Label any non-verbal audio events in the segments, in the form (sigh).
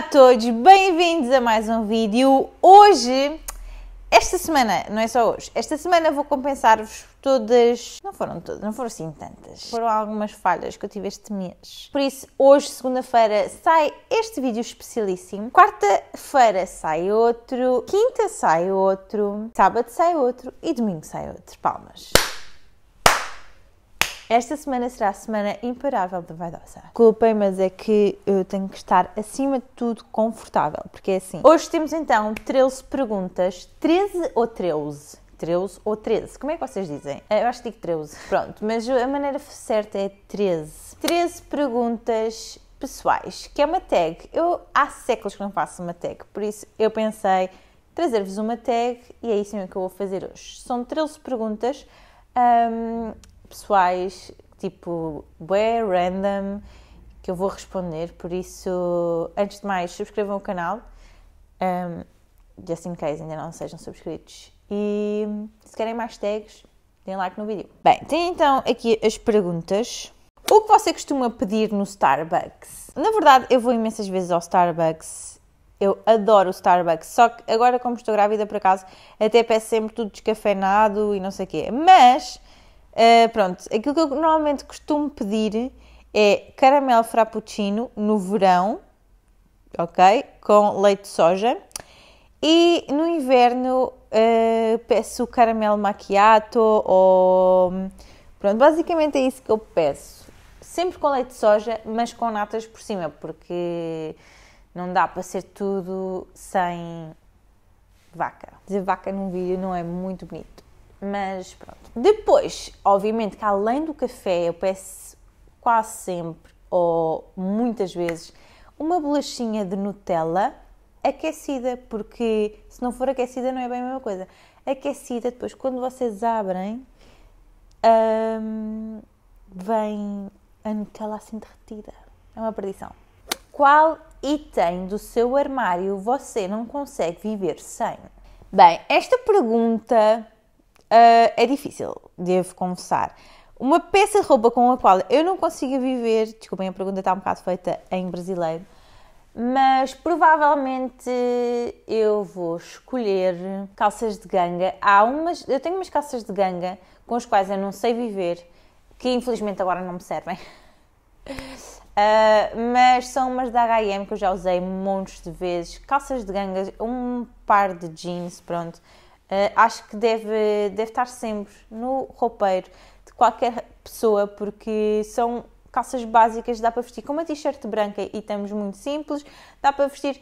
a todos, bem-vindos a mais um vídeo. Hoje, esta semana, não é só hoje, esta semana vou compensar-vos todas, não foram todas, não foram assim tantas, foram algumas falhas que eu tive este mês. Por isso, hoje, segunda-feira, sai este vídeo especialíssimo, quarta-feira sai outro, quinta sai outro, sábado sai outro e domingo sai outro. Palmas! Esta semana será a semana imparável da vaidosa. Desculpem, mas é que eu tenho que estar acima de tudo confortável, porque é assim. Hoje temos então 13 perguntas, 13 ou 13? 13 ou 13. Como é que vocês dizem? Eu acho que digo 13. Pronto, mas a maneira certa é 13. 13 perguntas pessoais, que é uma tag. Eu há séculos que não faço uma tag, por isso eu pensei trazer-vos uma tag e é isso mesmo que eu vou fazer hoje. São 13 perguntas um, pessoais, tipo, bué, random, que eu vou responder. Por isso, antes de mais, subscrevam o canal. Um, just in case ainda não sejam subscritos. E se querem mais tags, deem like no vídeo. Bem, tem então aqui as perguntas. O que você costuma pedir no Starbucks? Na verdade, eu vou imensas vezes ao Starbucks. Eu adoro o Starbucks, só que agora como estou grávida por acaso, até peço sempre tudo descafeinado e não sei o quê. Mas Uh, pronto, aquilo que eu normalmente costumo pedir é caramelo frappuccino no verão, ok? Com leite de soja. E no inverno uh, peço caramelo macchiato ou... Pronto, basicamente é isso que eu peço. Sempre com leite de soja, mas com natas por cima, porque não dá para ser tudo sem vaca. Dizer vaca num vídeo não é muito bonito. Mas pronto. Depois, obviamente que além do café, eu peço quase sempre, ou muitas vezes, uma bolachinha de Nutella aquecida, porque se não for aquecida não é bem a mesma coisa. Aquecida, depois quando vocês abrem, hum, vem a Nutella assim derretida. É uma perdição. Qual item do seu armário você não consegue viver sem? Bem, esta pergunta Uh, é difícil, devo confessar. Uma peça de roupa com a qual eu não consigo viver, desculpem, a pergunta está um bocado feita em brasileiro, mas provavelmente eu vou escolher calças de ganga. Há umas, eu tenho umas calças de ganga com as quais eu não sei viver, que infelizmente agora não me servem. Uh, mas são umas da H&M que eu já usei montes de vezes, calças de ganga, um par de jeans, pronto, Uh, acho que deve, deve estar sempre no roupeiro de qualquer pessoa, porque são calças básicas, dá para vestir com uma t-shirt branca e estamos muito simples, dá para vestir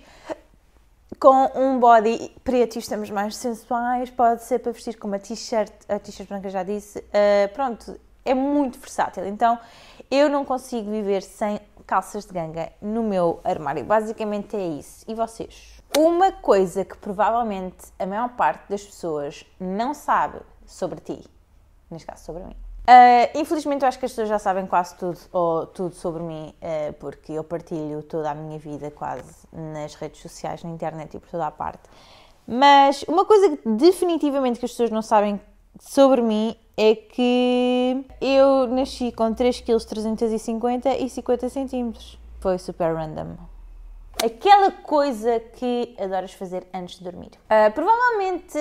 com um body preto e estamos mais sensuais, pode ser para vestir com uma t-shirt, a t-shirt branca já disse, uh, pronto, é muito versátil. Então eu não consigo viver sem calças de ganga no meu armário, basicamente é isso. E vocês? Uma coisa que provavelmente a maior parte das pessoas não sabe sobre ti, neste caso sobre mim. Uh, infelizmente, eu acho que as pessoas já sabem quase tudo, ou, tudo sobre mim, uh, porque eu partilho toda a minha vida quase nas redes sociais, na internet e por toda a parte. Mas uma coisa que definitivamente que as pessoas não sabem sobre mim é que eu nasci com 3,350 kg e 50 cm. Foi super random aquela coisa que adoras fazer antes de dormir. Uh, provavelmente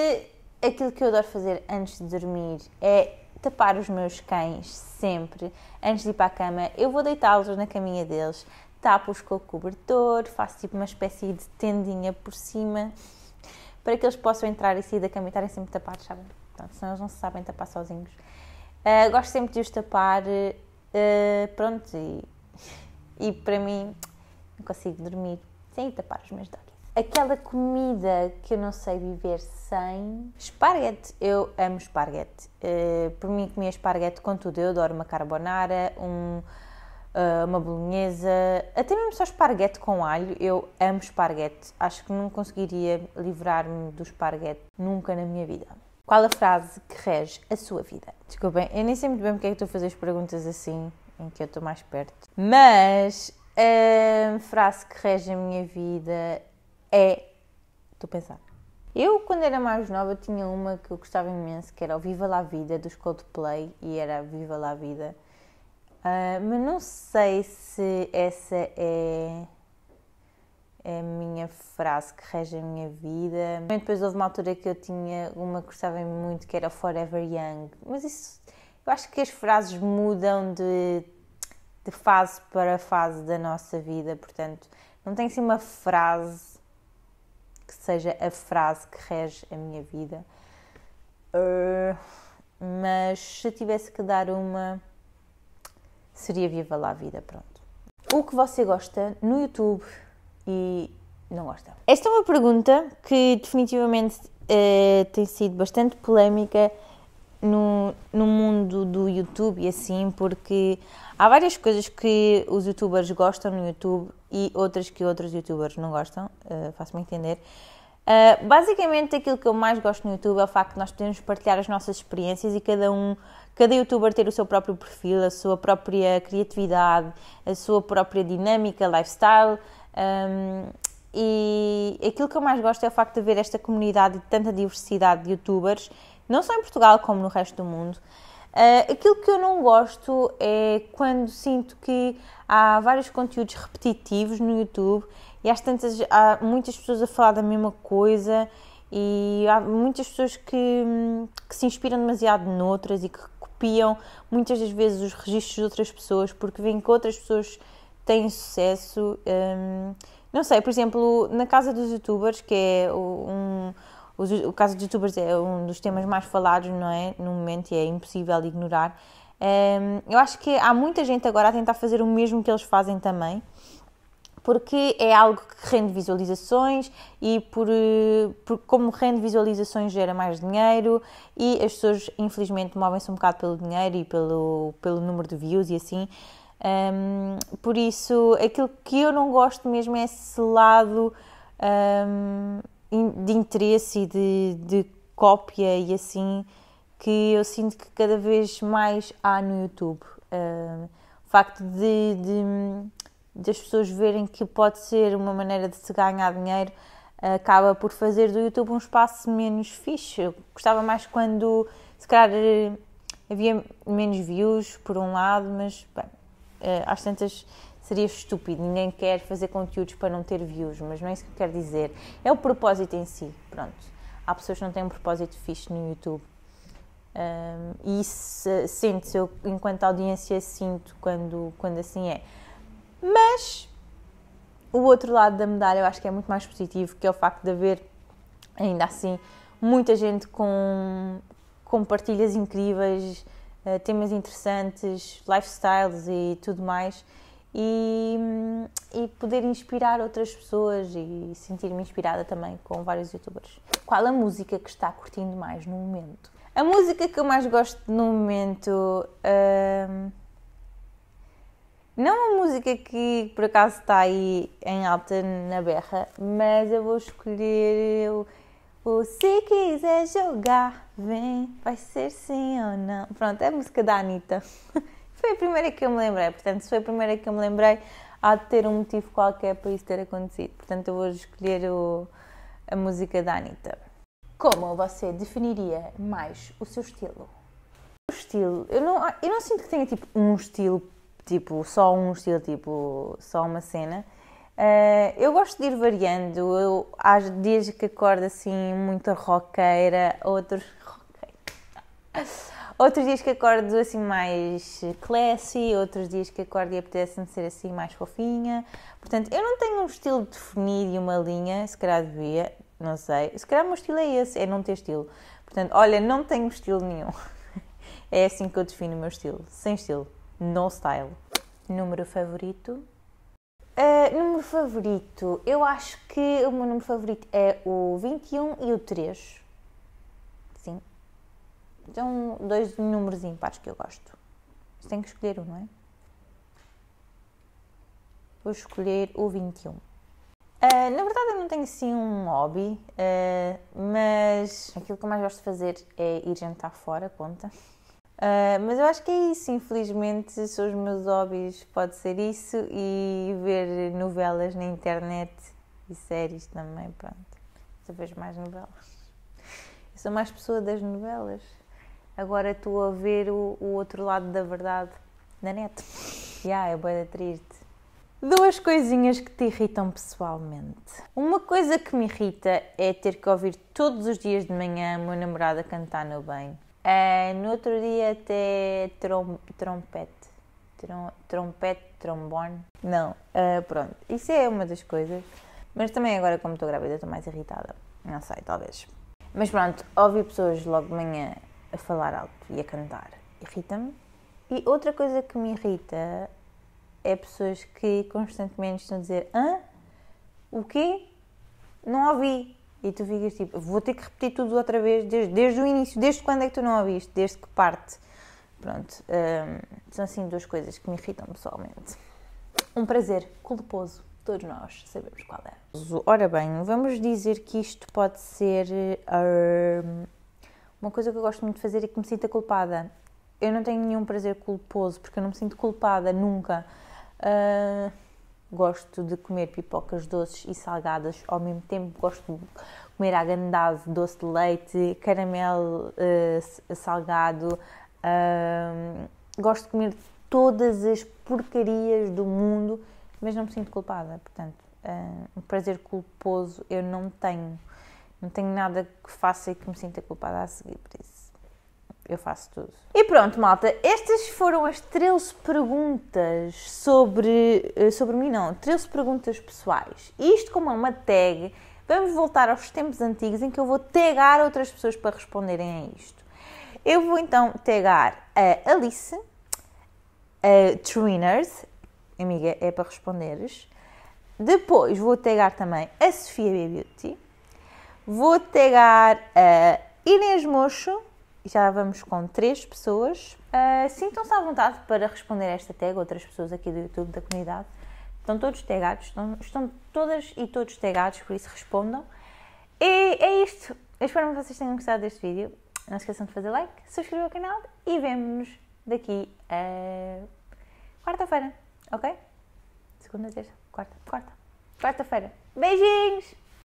aquilo que eu adoro fazer antes de dormir é tapar os meus cães sempre antes de ir para a cama. Eu vou deitá-los na caminha deles, tapo-os com o cobertor, faço tipo uma espécie de tendinha por cima para que eles possam entrar e sair da cama e estarem sempre tapados, sabem? Portanto, senão eles não se sabem tapar sozinhos. Uh, gosto sempre de os tapar, uh, pronto, e, e para mim não consigo dormir sem tapar os meus doggies. Aquela comida que eu não sei viver sem. Esparguete. Eu amo esparguete. Uh, por mim, comia esparguete com tudo. Eu adoro uma carbonara, um, uh, uma bolonhesa, até mesmo só esparguete com alho. Eu amo esparguete. Acho que não conseguiria livrar-me do esparguete nunca na minha vida. Qual a frase que rege a sua vida? Desculpem, eu nem sei muito bem porque é que estou a fazer as perguntas assim, em que eu estou mais perto. Mas a frase que rege a minha vida é. Estou a pensar. Eu, quando era mais nova, tinha uma que eu gostava imenso, que era o Viva la Vida, dos Coldplay, e era Viva la Vida. Uh, mas não sei se essa é, é a minha frase que rege a minha vida. Mas depois houve uma altura que eu tinha uma que gostava muito, que era Forever Young. Mas isso, eu acho que as frases mudam de de fase para fase da nossa vida, portanto, não tem assim uma frase que seja a frase que rege a minha vida. Uh, mas se tivesse que dar uma, seria Viva lá a Vida, pronto. O que você gosta no YouTube e não gosta? Esta é uma pergunta que definitivamente uh, tem sido bastante polémica no, no mundo do YouTube e assim, porque há várias coisas que os youtubers gostam no YouTube e outras que outros youtubers não gostam, uh, faço-me entender. Uh, basicamente, aquilo que eu mais gosto no YouTube é o facto de nós podermos partilhar as nossas experiências e cada um, cada youtuber ter o seu próprio perfil, a sua própria criatividade, a sua própria dinâmica, lifestyle. Um, ehm, e aquilo que eu mais gosto é o facto de ver esta comunidade e tanta diversidade de youtubers não só em Portugal como no resto do mundo. Uh, aquilo que eu não gosto é quando sinto que há vários conteúdos repetitivos no YouTube e às tantas há muitas pessoas a falar da mesma coisa e há muitas pessoas que, que se inspiram demasiado noutras e que copiam muitas das vezes os registros de outras pessoas porque veem que outras pessoas têm sucesso. Um, não sei, por exemplo, na casa dos youtubers, que é um, os, o caso dos youtubers é um dos temas mais falados, não é? No momento, e é impossível ignorar. Um, eu acho que há muita gente agora a tentar fazer o mesmo que eles fazem também, porque é algo que rende visualizações e, por, eh, por como rende visualizações, gera mais dinheiro e as pessoas, infelizmente, movem-se um bocado pelo dinheiro e pelo, pelo número de views e assim. Um, por isso, aquilo que eu não gosto mesmo é esse lado. Um, de interesse e de, de cópia e assim que eu sinto que cada vez mais há no YouTube. Uh, o facto de, de, de, as pessoas verem que pode ser uma maneira de se ganhar dinheiro uh, acaba por fazer do YouTube um espaço menos fixe. Eu gostava mais quando, se calhar, eh, havia menos views, por um lado, mas, bem, uh, às tantas seria estúpido, ninguém quer fazer conteúdos para não ter views, mas não é isso que eu quero dizer. É o propósito em si, pronto. Há pessoas que não têm um propósito fixe no YouTube. Um, e isso sente-se, eu enquanto audiência sinto quando, quando assim é. Mas o outro lado da medalha eu acho que é muito mais positivo, que é o facto de haver ainda assim muita gente com, com partilhas incríveis, eh, temas interessantes, lifestyles e tudo mais e, e poder inspirar outras pessoas e sentir-me inspirada também com vários youtubers. Qual a música que está curtindo mais no momento? A música que eu mais gosto no momento. Hum, não é uma música que por acaso está aí em alta na berra, mas eu vou escolher o, o Se Quiser Jogar, vem, vai ser sim ou não. Pronto, é a música da Anitta. (laughs) Foi a primeira que eu me lembrei, portanto, se foi a primeira que eu me lembrei, há de ter um motivo qualquer para isso ter acontecido. Portanto, eu vou escolher o, a música da Anitta. Como você definiria mais o seu estilo? O estilo, eu não, eu não sinto que tenha tipo um estilo, tipo só um estilo, tipo só uma cena. Uh, eu gosto de ir variando. Eu, há dias que acordo assim muito roqueira, outros (laughs) roqueira. Outros dias que acordo assim mais classy, outros dias que acordo e apetece-me ser assim mais fofinha. Portanto, eu não tenho um estilo definido e uma linha, se calhar devia, não sei. Se calhar o meu estilo é esse, é não ter estilo. Portanto, olha, não tenho estilo nenhum. (laughs) É assim que eu defino o meu estilo. Sem estilo. No style. Número favorito? Uh, número favorito. Eu acho que o meu número favorito é o 21 e o 3. Então, dois números ímpares que eu gosto. Mas tenho que escolher um, não é? Vou escolher o 21. Uh, ah, na verdade, eu não tenho assim um hobby, uh, mas aquilo que eu mais gosto de fazer é ir jantar fora, conta. Uh, mas eu acho que é isso, infelizmente, são os meus hobbies pode ser isso e ver novelas na internet e séries também, pronto. Talvez mais novelas. Eu sou mais pessoa das novelas agora estou a ver o, o outro lado da verdade na net. yeah, é boa triste. Duas coisinhas que te irritam pessoalmente. Uma coisa que me irrita é ter que ouvir todos os dias de manhã a minha namorada cantar no bem. Uh, no outro dia até trom trompete. Trom trompete, trombone. Não, uh, pronto. Isso é uma das coisas. Mas também agora como estou grávida estou mais irritada. Não sei, talvez. Mas pronto, ouvir pessoas logo de manhã a falar alto e a cantar. Irrita-me. E outra coisa que me irrita é pessoas que constantemente estão a dizer: hã? O quê? Não ouvi. E tu ficas tipo: vou ter que repetir tudo outra vez desde, desde o início. Desde quando é que tu não ouviste? Desde que parte? Pronto. Hum, são assim duas coisas que me irritam pessoalmente. Um prazer culposo todos nós sabemos qual é. Ora bem, vamos dizer que isto pode ser. Uh, uma coisa que eu gosto muito de fazer é que me sinta culpada. Eu não tenho nenhum prazer culposo, porque eu não me sinto culpada nunca. Uh, gosto de comer pipocas doces e salgadas ao mesmo tempo. Gosto de comer agandado, doce de leite, caramelo uh, salgado. Uh, gosto de comer todas as porcarias do mundo, mas não me sinto culpada. Portanto, um prazer culposo eu não tenho. Não tenho nada que faça e que me sinta culpada a seguir, por isso eu faço tudo. E pronto, malta, estas foram as 13 perguntas sobre. Eh, sobre mim, não, 13 perguntas pessoais. Isto, como é uma tag, vamos voltar aos tempos antigos em que eu vou tagar outras pessoas para responderem a isto. Eu vou então tagar a Alice, a Triners, amiga, é para responderes. Depois vou tagar também a Sofia B. Beauty Vou tagar a Inês Mocho, já vamos com três pessoas. Uh, Sintam-se à vontade para responder esta tag, outras pessoas aqui do YouTube da comunidade. Estão todos tagados, estão, estão todas e todos tagados, por isso respondam. E é isto. Eu espero que vocês tenham gostado deste vídeo. Não se esqueçam de fazer like, subscrever o canal e vemo-nos daqui a quarta-feira, ok? Segunda, terça, quarta, quarta. Quarta-feira. Beijinhos!